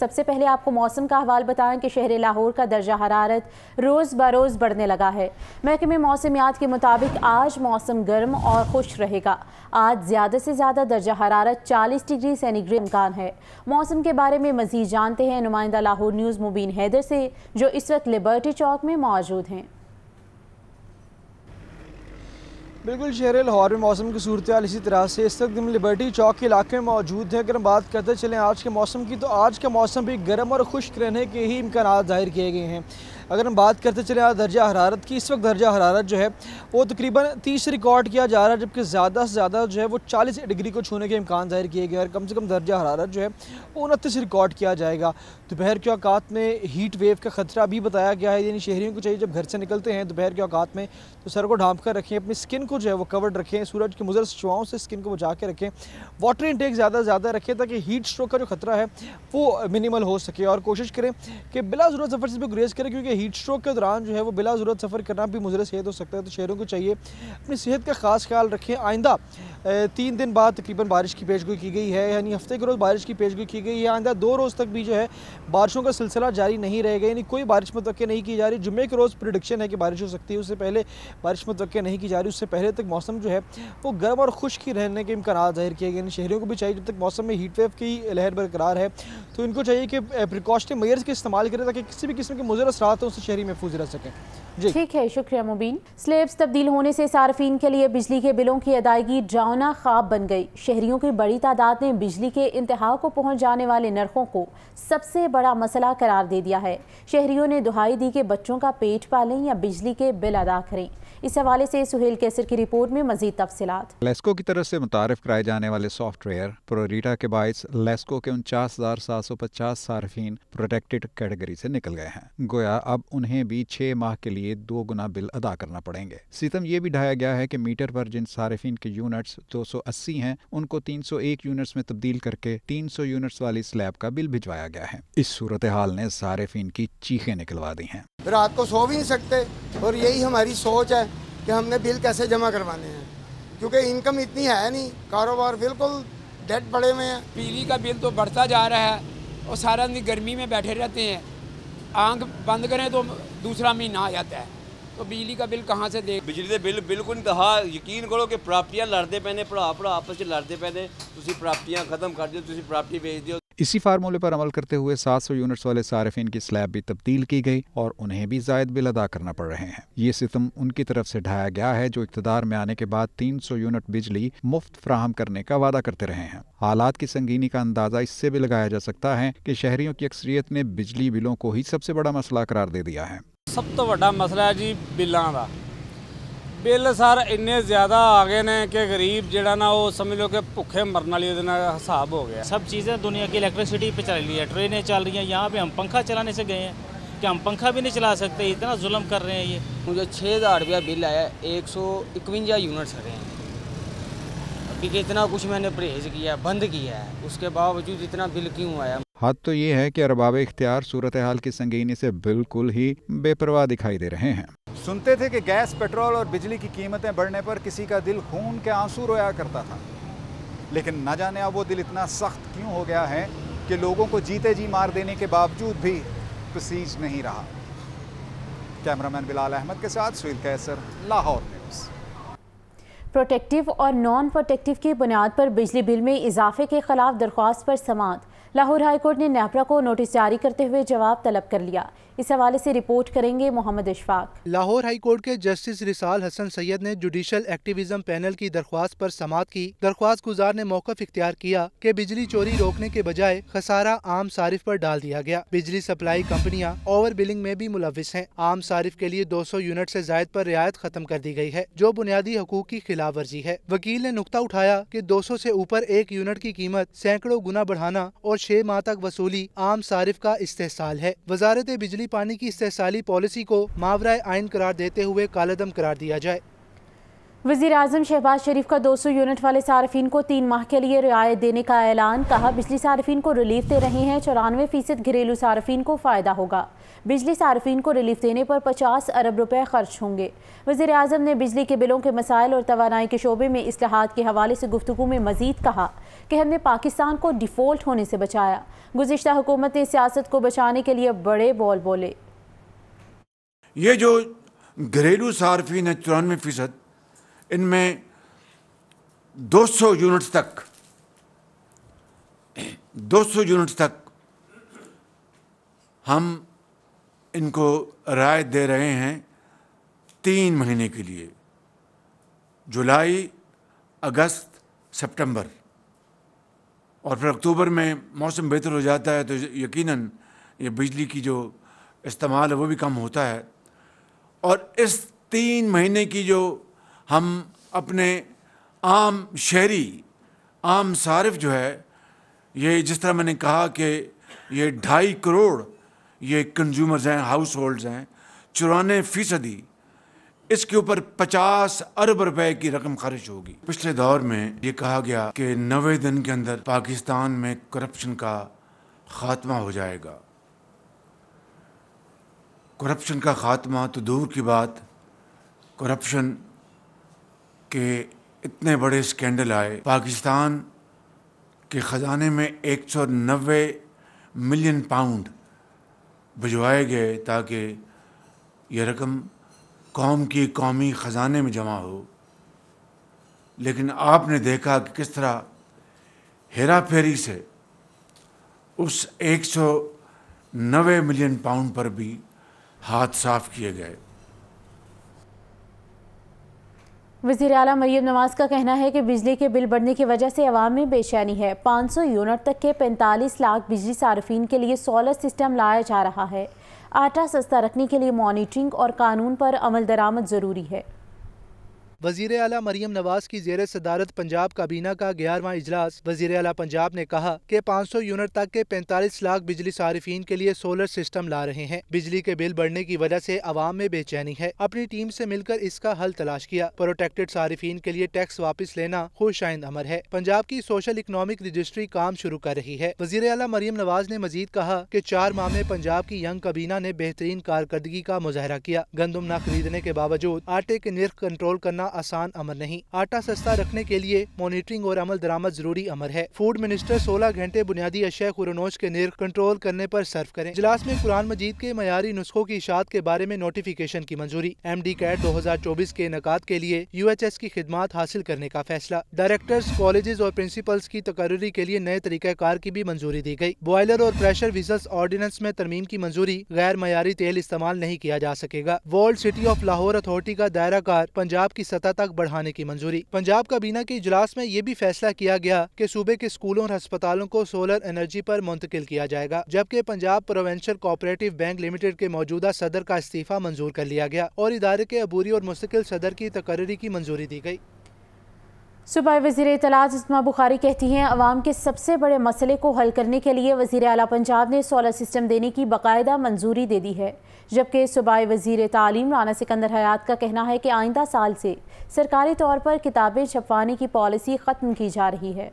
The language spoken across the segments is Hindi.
सबसे पहले आपको मौसम का हवाल बताएं कि शहर लाहौर का दर्जा हरारत रोज़ बरोज़ बढ़ने लगा है महकमे मौसमियात के मुताबिक आज मौसम गर्म और खुश रहेगा आज ज़्यादा से ज़्यादा दर्जा हरारत 40 डिग्री सेंटीग्रेड इम्कान है मौसम के बारे में मज़ीद जानते हैं नुमाइंदा लाहौर न्यूज़ मुबीन हैदर से जो इस वक्त लिबर्टी चौक में मौजूद हैं बिल्कुल शहर लाहौर में मौसम की सूरत इसी तरह से इस वक्त लिबर्टी चौक के इलाके में मौजूद हैं अगर हम बात करते चलें आज के मौसम की तो आज का मौसम भी गर्म और खुश्क रहने के ही इम्कान ज़ाहिर किए गए हैं अगर हम बात करते चले आज दर्जा हरारत की इस वक्त दर्जा हरारत जो है वो तकरीबन तीस रिकॉर्ड किया जा रहा है जबकि ज़्यादा से ज़्यादा जो है वो चालीस डिग्री को छूने के इम्कान ज़ाहिर किए गए और कम से कम दर्जा हरारत जो है वो उनतीस रिकॉर्ड किया जाएगा दोपहर के अवकात में हीट वेव का ख़तरा भी बताया गया है यानी शहरीों को चाहिए जब घर से निकलते हैं दोपहर के अवकात में तो सर को ढांप कर रखें अपनी स्किन को जो है वो कवर्ड रखें सूरज की मुजर शुआओं से स्किन को बचा के रखें वाटर इंटेक ज़्यादा से ज़्यादा रखें ताकि हीट स्ट्रोक का जो खतरा है वो मिनिमल हो सके और कोशिश करें कि बिला ज़रूरत सफ़र से भी गुरेज करें क्योंकि हीट स्ट्रोक के दौरान जो है वो बिला ज़रूरत सफ़र करना भी मुजर सेहत हो सकता है तो शहरों को चाहिए अपनी सेहत का खास ख्याल रखें आइंदा तीन दिन बाद तकरीबन बारिश की पेशगोई की गई है यानी हफ्ते के रोज़ बारिश की पेशगोई की गई है आइंदा दो रोज़ तक भी जो है बारिशों का सिलसिला जारी नहीं रहेगा यानी कोई बारिश मतवक़ नहीं की जा रही जुम्मे के रोज़ प्रिडिक्शन है कि बारिश हो सकती है उससे पहले बारिश मतवक़ नहीं की जा रही उससे पहले तक मौसम जो है वो गर्म और खुश्क ही रहने के इम्कान जाहिर किए गए यानी शहरों को भी चाहिए जब तक मौसम में हीट वेव की लहर बरकरार है तो इनको चाहिए कि प्रिकॉशनरी मेयर्स के इस्तेमाल करें ताकि किसी भी किस्म के मुजर असरात हों उससे शहरी महफूज रह सकें ठीक है शुक्रिया मुबीन स्लेब्स तब्दील होने से सार्फिन के लिए बिजली के बिलों की अदायगी डरावना खाब बन गई शहरियों की बड़ी तादाद ने बिजली के इंतहा को पहुंच जाने वाले नरखों को सबसे बड़ा मसला करार दे दिया है शहरियों ने दुहाई दी कि बच्चों का पेट पालें या बिजली के बिल अदा करें इस हवाले से सुहेल कैसर की रिपोर्ट में मजीद तफसलत लेस्को की तरफ से मुतारफ कराए जाने वाले सॉफ्टवेयर प्रोरीटा के बायस लेस्को के उनचास हजार सात सौ पचास सार्फिन प्रोटेक्टेड कैटेगरी से निकल गए हैं गोया अब उन्हें भी छह माह के लिए दो गुना बिल अदा करना पड़ेंगे सितम ये भी ढाया गया है कि मीटर पर जिन सार्फिन के यूनिट्स दो सौ अस्सी हैं उनको तीन सौ एक यूनिट्स में तब्दील करके तीन सौ यूनिट्स वाली स्लैब का बिल भिजवाया गया है इस सूरत हाल ने सार्फिन की चीखें निकलवा दी हैं रात को सो भी नहीं सकते और यही हमारी सोच है कि हमने बिल कैसे जमा करवाने हैं क्योंकि इनकम इतनी है नहीं कारोबार बिल्कुल डेट पड़े हुए हैं बिजली का बिल तो बढ़ता जा रहा है और सारा दिन गर्मी में बैठे रहते हैं आंख बंद करें तो दूसरा महीना आ जाता है तो बिजली का बिल कहाँ से दे बिजली के बिल बिल्कुल कहा यकीन करो कि प्राप्तियाँ लड़ते पैने भरा भरा आपस में लड़ते पैने प्राप्तियाँ खत्म कर दो प्राप्ति बेच दो इसी फार्मूले पर अमल करते हुए 700 यूनिट्स वाले सार्फिन की स्लैब भी तब्दील की गई और उन्हें भी जायद बिल अदा करना पड़ रहे हैं ये सितम उनकी तरफ से ढाया गया है जो इकतदार में आने के बाद 300 यूनिट बिजली मुफ्त फ्राहम करने का वादा करते रहे हैं हालात की संगीनी का अंदाजा इससे भी लगाया जा सकता है कि शहरियों की अक्सरियत ने बिजली बिलों को ही सबसे बड़ा मसला करार दे दिया है सब तो बड़ा मसला है जी बिलों का बिल सर इन्ने ज्यादा आ गए ने कि गरीब जरा ना वो समझ लो कि भुखे मरने वाली ਉਹਦੇ हो गया सब चीज़ें दुनिया की इलेक्ट्रिसिटी पे चल रही है ट्रेनें चल रही हैं यहाँ पे हम पंखा चलाने से गए हैं कि हम पंखा भी नहीं चला सकते इतना जुल्म कर रहे हैं ये मुझे छः हज़ार रुपया बिल आया एक सौ इकवंजा यूनिट सर हैं क्योंकि इतना कुछ मैंने परहेज किया बंद किया है उसके बावजूद इतना बिल क्यों आया हद तो ये है कि अरबाब इख्तियार सूरत हाल की संगीनी से बिल्कुल ही बेपरवाह दिखाई दे रहे हैं सुनते थे कि गैस पेट्रोल और बिजली की कीमतें बढ़ने पर किसी का दिल खून के आंसू रोया करता था लेकिन न जाने अब वो दिल इतना सख्त क्यों हो गया है कि लोगों को जीते जी मार देने के बावजूद भी पसीज नहीं रहा कैमरामैन बिलाल अहमद के साथ सुल कैसर लाहौर प्रोटेक्टिव और नॉन प्रोटेक्टिव की बुनियाद पर बिजली बिल में इजाफे के खिलाफ दरख्वास्त पर समात लाहौर हाईकोर्ट ने नेपरा को नोटिस जारी करते हुए जवाब तलब कर लिया इस हवाले से रिपोर्ट करेंगे मोहम्मद इशफाक लाहौर हाई कोर्ट के जस्टिस रिसाल हसन सैयद ने जुडिशल एक्टिविज्म पैनल की दरख्वास्त पर समात की दरख्वास्त गुजार ने मौकफ इख्तियार किया कि बिजली चोरी रोकने के बजाय खसारा आम सारिफ पर डाल दिया गया बिजली सप्लाई कंपनियां ओवर बिलिंग में भी मुलविस हैं आम सारिफ के लिए 200 यूनिट से जायद पर रियायत खत्म कर दी गई है जो बुनियादी हकूक की खिलाफ वर्जी है वकील ने नुकता उठाया कि 200 से ऊपर एक यूनिट की कीमत सैकड़ों गुना बढ़ाना और छह माह तक वसूली आम सारिफ का इस्तेसाल है वजारत बिजली नहली पानी की सह पॉलिसी को मावरा आयन करार देते हुए कालेदम करार दिया जाए वजीर अजम शहबाज शरीफ का दो सौ यूनिट वाले सार्फिन को तीन माह के लिए रियायत देने का ऐलान कहा बिजली सार्फिन को रिलीफ दे रहे हैं चौरानवे फीसद घरेलू सार्फिन को फ़ायदा होगा बिजली सार्फिन को रिलीफ देने पर पचास अरब रुपये खर्च होंगे वजीर अजम ने बिजली के बिलों के मसाइल और तोानाई के शोबे में असलाहत के हवाले से गुफ्तु में मजीद कहा कि हमने पाकिस्तान को डिफ़ॉल्ट होने से बचाया गुजशत हुकूमत ने सियासत को बचाने के लिए बड़े बॉल बोले ये जो घरेलू सार्फिन है चौरानवे फ़ीसद इनमें 200 यूनिट तक 200 यूनिट तक हम इनको राय दे रहे हैं तीन महीने के लिए जुलाई अगस्त सितंबर और फिर अक्टूबर में मौसम बेहतर हो जाता है तो यकीनन ये बिजली की जो इस्तेमाल है वो भी कम होता है और इस तीन महीने की जो हम अपने आम शहरी आम सार्फ़ जो है ये जिस तरह मैंने कहा कि ये ढाई करोड़ ये कंज्यूमर्स हैं हाउस होल्ड्स हैं चौरानवे फ़ीसदी इसके ऊपर 50 अरब रुपए की रकम खर्च होगी पिछले दौर में ये कहा गया कि नवे दिन के अंदर पाकिस्तान में करप्शन का खात्मा हो जाएगा करप्शन का खात्मा तो दूर की बात करप्शन कि इतने बड़े स्कैंडल आए पाकिस्तान के ख़जाने में एक सौ नबे मिलियन पाउंड भिजवाए गए ताकि यह रकम कौम की कौमी ख़जाने में जमा हो लेकिन आपने देखा कि किस तरह हेरा फेरी से उस एक सौ नबे मिलियन पाउंड पर भी हाथ साफ किए गए वजीर अला मरीम नवाज का कहना है कि बिजली के बिल बढ़ने की वजह से आवाम में बेचैनी है पाँच सौ यूनिट तक के पैंतालीस लाख बिजली सार्फिन के लिए सोलर सिस्टम लाया जा रहा है आटा सस्ता रखने के लिए मॉनिटरिंग और कानून पर अमल दरामद ज़रूरी है वजीर अला मरियम नवाज की जेर सदारत पंजाब काबीना का ग्यारहवा इजलास वजीर अला पंजाब ने कहा के पाँच सौ यूनिट तक के पैंतालीस लाख बिजली सार्फिन के लिए सोलर सिस्टम ला रहे हैं बिजली के बिल बढ़ने की वजह ऐसी आवाम में बेचैनी है अपनी टीम ऐसी मिलकर इसका हल तलाश किया प्रोटेक्टेड सार्फिन के लिए टैक्स वापस लेना खुश आइंद अमर है पंजाब की सोशल इकनॉमिक रजिस्ट्री काम शुरू कर रही है वजीर अला मरियम नवाज ने मजीद कहा की चार माह में पंजाब की यंग काबीना ने बेहतरीन कारकर्दगी का मुजाहरा किया गंदम न खरीदने के बावजूद आटे के निर्ख कंट्रोल करना आसान अमल नहीं आटा सस्ता रखने के लिए मॉनिटरिंग और अमल दरामद जरूरी अमर है फूड मिनिस्टर सोलह घंटे बुनियादी अशय कुरनोश के निर कंट्रोल करने आरोप सर्व करें इजलास में कुरान मजीद के मयारी नुस्खों की इशात के बारे में नोटिफिकेशन की मंजूरी एम डी कैट दो हजार चौबीस के नकात के लिए यू एच एस की खिदमत हासिल करने का फैसला डायरेक्टर्स कॉलेज और प्रिंसिपल्स की तकर्री के लिए नए तरीक़ाकार की भी मंजूरी दी गयी बॉयलर और प्रेशर विजल्स ऑर्डिनेंस में तरमीम की मंजूरी गैर मयारी तेल इस्तेमाल नहीं किया जा सकेगा world city of Lahore authority का दायरा कार पंजाब की सतह सतह तक बढ़ाने की मंजूरी पंजाब काबीना के इजलास में ये भी फैसला किया गया कि सूबे के स्कूलों और अस्पतालों को सोलर एनर्जी पर मुंतकिल किया जाएगा जबकि Punjab provincial cooperative bank limited के मौजूदा सदर का इस्तीफा मंजूर कर लिया गया और इदारे के अबूरी और मुस्तकिल सदर की तकर्री की मंजूरी दी गयी सुबह वजीर इतलात इसमा बुखारी कहती हैं अवाम के सबसे बड़े मसले को हल करने के लिए वजीर अला पंजाब ने सोलर सिस्टम देने की बाकायदा मंजूरी दे दी है जबकि सुबह वजीर तालीम राना सिकंदर हयात का कहना है कि आइंदा साल से सरकारी तौर पर किताबें छपवाने की पॉलिसी ख़त्म की जा रही है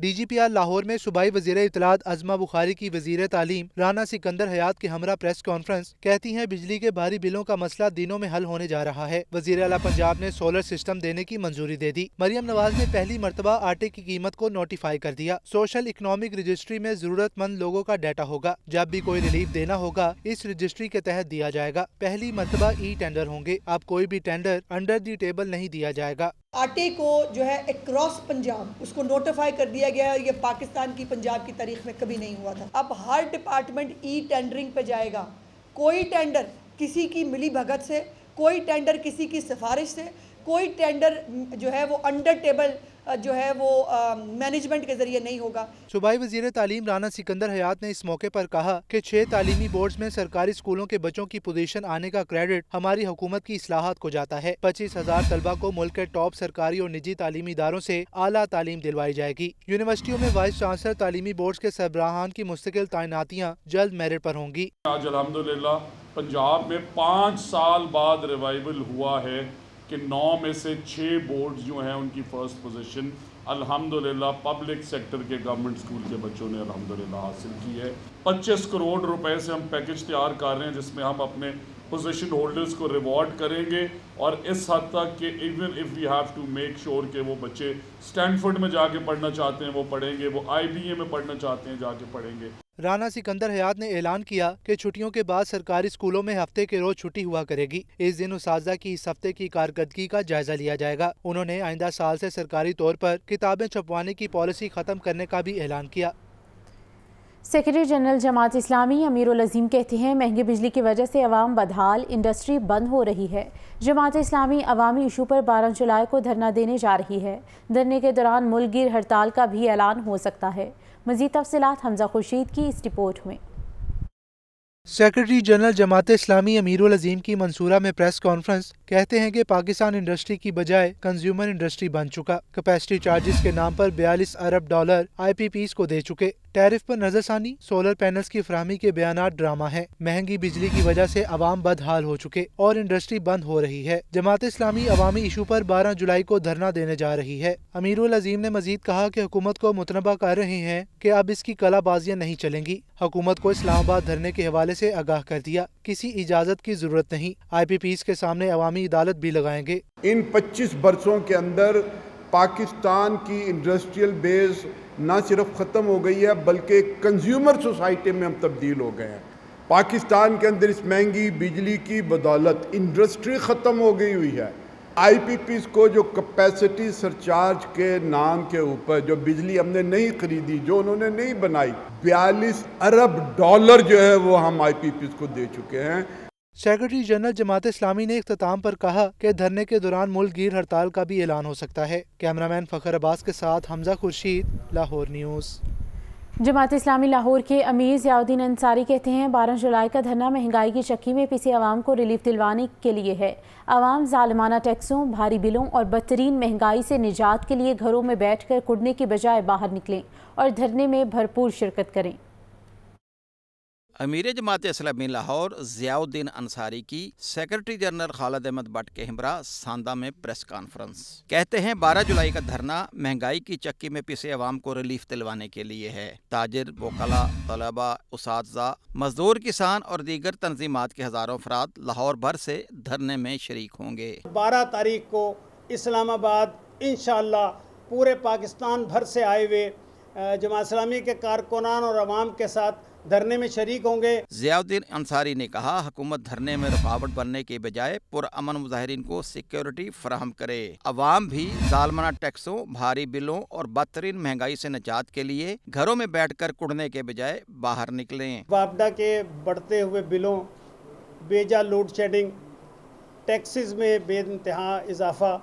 D G P R Lahore में सूबाई वजीर इतलात अजमा बुखारी की वजीर तालीम राना सिकंदर हयात के हमरा प्रेस कॉन्फ्रेंस कहती हैं बिजली के भारी बिलों का मसला दिनों में हल होने जा रहा है वजीर अला पंजाब ने सोलर सिस्टम देने की मंजूरी दे दी मरियम नवाज ने पहली मरतबा आटे की कीमत को नोटिफाई कर दिया सोशल इकनॉमिक रजिस्ट्री में जरूरतमंद लोगों का डाटा होगा जब भी कोई रिलीफ देना होगा इस रजिस्ट्री के तहत दिया जाएगा पहली मरतबा ई टेंडर होंगे अब कोई भी टेंडर अंडर दी टेबल नहीं दिया जाएगा आटे को जो है अक्रॉस पंजाब उसको नोटिफाई कर दिया गया है ये पाकिस्तान की पंजाब की तारीख में कभी नहीं हुआ था अब हर डिपार्टमेंट ई टेंडरिंग पे जाएगा कोई टेंडर किसी की मिली भगत से कोई टेंडर किसी की सिफारिश से कोई टेंडर जो है वो अंडर टेबल जो है वो मैनेजमेंट के जरिए नहीं होगा सुबह वजीर तालीम राना सिकंदर हयात ने इस मौके पर कहा कि छह तालीमी बोर्ड में सरकारी स्कूलों के बच्चों की पोजीशन आने का क्रेडिट हमारी हुकूमत की असलाहत को जाता है पच्चीस हजार तलबा को मुल्क के टॉप सरकारी और निजी तालीमी इदारों ऐसी अला तालीम दिलवाई जाएगी यूनिवर्सिटियों में वाइस चांसलर तालीमी बोर्ड के सरबराहान की मुस्तकिल तैनातियाँ जल्द मेरिट आरोप होंगी आज अलहमदुल्ला पंजाब में पाँच साल बाद रिवाइवल हुआ है कि नौ में से छः बोर्ड्स जो हैं उनकी फ़र्स्ट पोजीशन अल्हम्दुलिल्लाह पब्लिक सेक्टर के गवर्नमेंट स्कूल के बच्चों ने अल्हम्दुलिल्लाह हासिल की है 25 करोड़ रुपए से हम पैकेज तैयार कर रहे हैं जिसमें हम अपने पोजीशन होल्डर्स को रिवॉर्ड करेंगे और इस हद तक कि even if we have to make sure के वो बच्चे स्टैनफोर्ड में जाके पढ़ना चाहते हैं वो पढ़ेंगे वो आई में पढ़ना चाहते हैं जाके पढ़ेंगे राना सिकंदर हयात ने ऐलान किया कि छुट्टियों के बाद सरकारी स्कूलों में हफ्ते के रोज छुट्टी हुआ करेगी इस दिन उस की इस हफ्ते की कारकर्दगी का जायजा लिया जाएगा उन्होंने आइंदा साल से सरकारी तौर पर किताबें छपवाने की पॉलिसी खत्म करने का भी ऐलान किया सेक्रेटरी जनरल जमात इस्लामी अमीर अजीम कहते हैं महंगी बिजली की वजह से अवाम बदहाल इंडस्ट्री बंद हो रही है जमात इस्लामी अवामी इशू पर बारह जुलाई को धरना देने जा रही है धरने के दौरान मुलगिर हड़ताल का भी ऐलान हो सकता है मजीद तफसलत हमजा खुर्शीद की इस रिपोर्ट में सेक्रेटरी जनरल जमात इस्लामी अमीरुल अजीम की मंसूरा में प्रेस कॉन्फ्रेंस कहते हैं कि पाकिस्तान इंडस्ट्री की बजाय कंज्यूमर इंडस्ट्री बन चुका कैपेसिटी चार्जेस के नाम पर बयालीस अरब डॉलर आईपीपीस को दे चुके टैरिफ पर नजरसानी सोलर पैनल्स की फ्राहमी के बयान ड्रामा है महंगी बिजली की वजह से आवाम बदहाल हो चुके और इंडस्ट्री बंद हो रही है जमात इस्लामी अवामी इशू पर 12 जुलाई को धरना देने जा रही है अमीरुल अजीम ने मजीद कहा कि हुकूमत को मुतनबा कर रहे हैं कि अब इसकी कलाबाजियां नहीं चलेंगी हुकूमत को इस्लामाबाद धरने के हवाले से आगाह कर दिया किसी इजाजत की जरूरत नहीं आई के सामने अवामी अदालत भी लगाएंगे इन 25 वर्षों के अंदर पाकिस्तान की इंडस्ट्रियल बेस न सिर्फ ख़त्म हो गई है बल्कि कंज्यूमर सोसाइटी में हम तब्दील हो गए हैं पाकिस्तान के अंदर इस महंगी बिजली की बदौलत इंडस्ट्री ख़त्म हो गई हुई है आईपीपीस को जो कैपेसिटी सरचार्ज के नाम के ऊपर जो बिजली हमने नहीं खरीदी जो उन्होंने नहीं बनाई 42 अरब डॉलर जो है वो हम आईपीपीस को दे चुके हैं सेक्रेटरी जनरल जमात इस्लामी ने अख्ताम पर कहा कि धरने के दौरान गिर हड़ताल का भी ऐलान हो सकता है कैमरामैन फ़खर अब्बास के साथ हमजा खुर्शीद लाहौर न्यूज़ जमात इस्लामी लाहौर के अमीर जियाउद्दीन अंसारी कहते हैं बारह जुलाई का धरना महंगाई की शक्की में पिसे आवाम को रिलीफ दिलवाने के लिए है आवाम ालमाना टैक्सों भारी बिलों और बदतरीन महंगाई से निजात के लिए घरों में बैठ कर कुड़ने के बजाय बाहर निकलें और धरने में भरपूर शिरकत करें अमीर जमात इस्लामी लाहौर जियाउद्दीन अंसारी की सेक्रेटरी जनरल खालद अहमद भट्ट के हमरा सांदा में प्रेस कॉन्फ्रेंस कहते हैं 12 जुलाई का धरना महंगाई की चक्की में पिसे अवाम को रिलीफ दिलवाने के लिए है ताजिर वकला तलबा उस मजदूर किसान और दीगर तनजीमत के हज़ारों अफराद लाहौर भर से धरने में शरीक होंगे बारह तारीख को इस्लामाबाद इन पूरे पाकिस्तान भर से आए हुए जमा इस्लामी के कारकुनान और आवाम के साथ धरने में शरीक होंगे जियाउद्दीन अंसारी ने कहा हुकूमत धरने में रुकावट बनने के बजाय पुरान मुजाहरीन को सिक्योरिटी फराहम करे अवाम भी जालमाना टैक्सों भारी बिलों और बदतरीन महंगाई से निजात के लिए घरों में बैठ कर कुड़ने के बजाय बाहर निकले वापडा के बढ़ते हुए बिलों बेजा लोड शेडिंग टैक्सीज में बेतहा इजाफा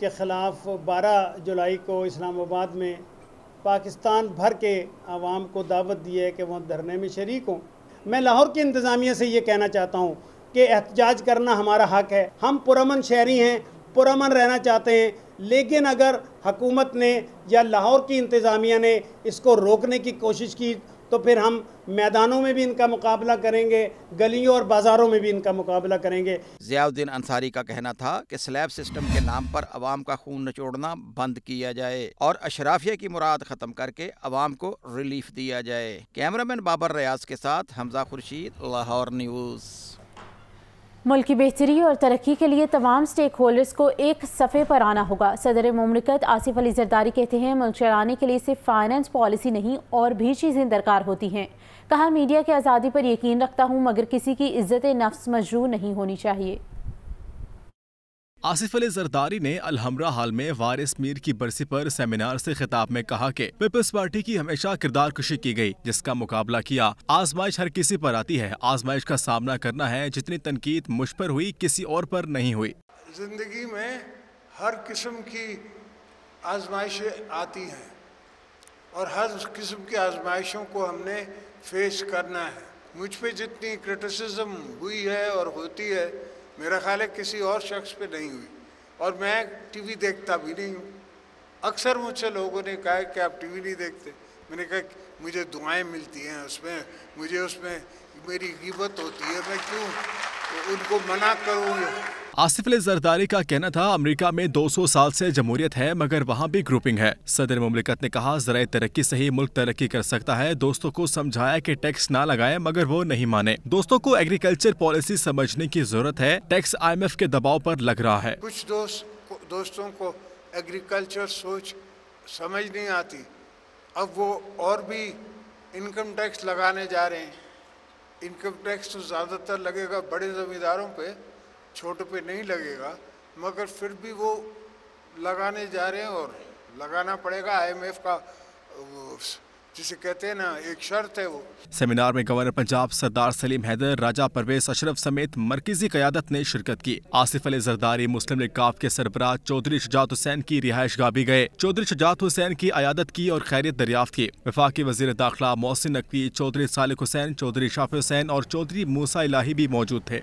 के ख़िलाफ़ 12 जुलाई को इस्लामाबाद में पाकिस्तान भर के आवाम को दावत दी है कि वह धरने में शरीक हों मैं लाहौर की इंतज़ामिया से ये कहना चाहता हूँ कि एहतजाज करना हमारा हक है हम पुरमन शहरी हैं पुरमन रहना चाहते हैं लेकिन अगर हकूमत ने या लाहौर की इंतज़ामिया ने इसको रोकने की कोशिश की तो फिर हम मैदानों में भी इनका मुकाबला करेंगे गलियों और बाज़ारों में भी इनका मुकाबला करेंगे जियाउद्दीन अंसारी का कहना था कि स्लैब सिस्टम के नाम पर अवाम का खून निचोड़ना बंद किया जाए और अशराफिया की मुराद ख़त्म करके अवाम को रिलीफ दिया जाए कैमरामैन बाबर रियाज के साथ हमजा खुर्शीद लाहौर न्यूज़ मुल्क की बेहतरी और तरक्की के लिए तमाम स्टेक होल्डर्स को एक सफ़े पर आना होगा सदर ममलिकत आसिफ अली जरदारी कहते हैं मुल्क चलाने के लिए सिर्फ फाइनेंस पॉलिसी नहीं और भी चीज़ें दरकार होती हैं कहा मीडिया की आज़ादी पर यकीन रखता हूँ मगर किसी की इज्जत नफ्स मजरू नहीं होनी चाहिए आसिफ अली जरदारी ने अलहमरा हाल में वारिस मीर की बरसी पर सेमिनार से खिताब में कहा कि पीपल्स पार्टी की हमेशा किरदार कुशी की गई जिसका मुकाबला किया आजमाइश हर किसी पर आती है आजमाइश का सामना करना है जितनी तनकीद मुझ पर हुई किसी और पर नहीं हुई जिंदगी में हर किस्म की आजमाइश आती हैं और हर किस्म की आजमाइशों को हमने फेस करना है मुझ पर जितनी क्रिटिसिज्म हुई है और होती है मेरा ख्याल है किसी और शख्स पे नहीं हुई और मैं टीवी देखता भी नहीं हूँ अक्सर मुझसे लोगों ने कहा कि आप टीवी नहीं देखते मैंने कहा मुझे दुआएं मिलती हैं उसमें मुझे उसमें मेरी हिम्मत होती है मैं क्यों उनको मना करूँगा आसिफ अली जरदारी का कहना था अमेरिका में 200 साल से जमहूरियत है मगर वहाँ भी ग्रुपिंग है सदर ममलिकत ने कहा जरा तरक्की से ही मुल्क तरक्की कर सकता है दोस्तों को समझाया कि टैक्स ना लगाए मगर वो नहीं माने दोस्तों को एग्रीकल्चर पॉलिसी समझने की जरूरत है टैक्स आईएमएफ के दबाव पर लग रहा है कुछ दोस्त दोस्तों को एग्रीकल्चर सोच समझ नहीं आती अब वो और भी इनकम टैक्स लगाने जा रहे हैं इनकम टैक्स तो ज़्यादातर लगेगा बड़े ज़मींदारों पे छोटे पे नहीं लगेगा मगर फिर भी वो लगाने जा रहे हैं और लगाना पड़ेगा आईएमएफ का जिसे कहते हैं ना एक शर्त है वो सेमिनार में गवर्नर पंजाब सरदार सलीम हैदर राजा परवेज अशरफ समेत मरकजी क्यादत ने शिरकत की आसिफ अली जरदारी मुस्लिम लीग काफ के सरबराह चौधरी शुजात हुसैन की रिहायश गाह भी गए चौधरी शुजात हुसैन की अयादत की और खैरियत दरियाफ्त की वफाकी वजीर दाखिला मोहसिन नकवी चौधरी सालिक हुसैन चौधरी शाफी हुसैन और चौधरी मूसा इलाही भी मौजूद थे